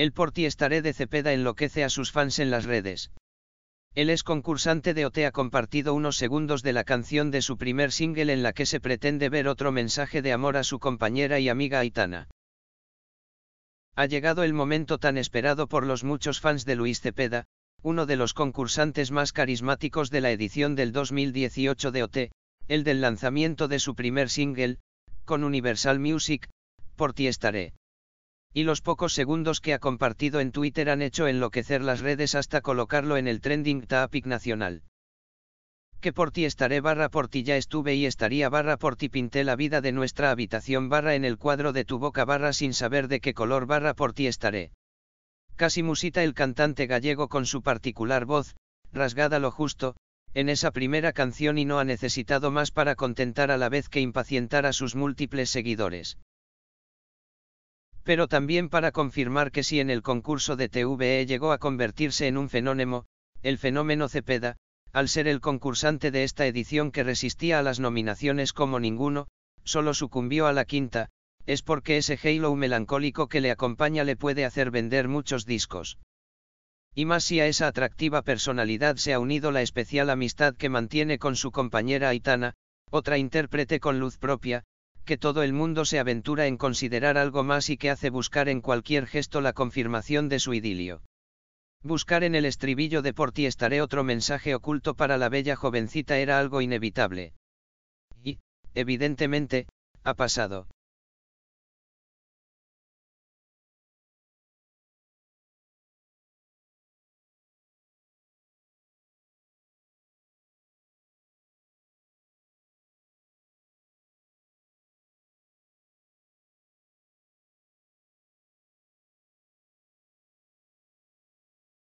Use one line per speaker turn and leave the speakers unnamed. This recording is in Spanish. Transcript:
El por ti estaré de Cepeda enloquece a sus fans en las redes. El ex concursante de OT ha compartido unos segundos de la canción de su primer single en la que se pretende ver otro mensaje de amor a su compañera y amiga Aitana. Ha llegado el momento tan esperado por los muchos fans de Luis Cepeda, uno de los concursantes más carismáticos de la edición del 2018 de OT, el del lanzamiento de su primer single, con Universal Music, Por ti estaré y los pocos segundos que ha compartido en Twitter han hecho enloquecer las redes hasta colocarlo en el trending topic nacional. Que por ti estaré barra por ti ya estuve y estaría barra por ti pinté la vida de nuestra habitación barra en el cuadro de tu boca barra sin saber de qué color barra por ti estaré. Casi musita el cantante gallego con su particular voz, rasgada lo justo, en esa primera canción y no ha necesitado más para contentar a la vez que impacientar a sus múltiples seguidores pero también para confirmar que si en el concurso de TVE llegó a convertirse en un fenómeno, el fenómeno Cepeda, al ser el concursante de esta edición que resistía a las nominaciones como ninguno, solo sucumbió a la quinta, es porque ese halo melancólico que le acompaña le puede hacer vender muchos discos. Y más si a esa atractiva personalidad se ha unido la especial amistad que mantiene con su compañera Aitana, otra intérprete con luz propia, que todo el mundo se aventura en considerar algo más y que hace buscar en cualquier gesto la confirmación de su idilio. Buscar en el estribillo de por ti estaré otro mensaje oculto para la bella jovencita era algo inevitable. Y, evidentemente, ha pasado.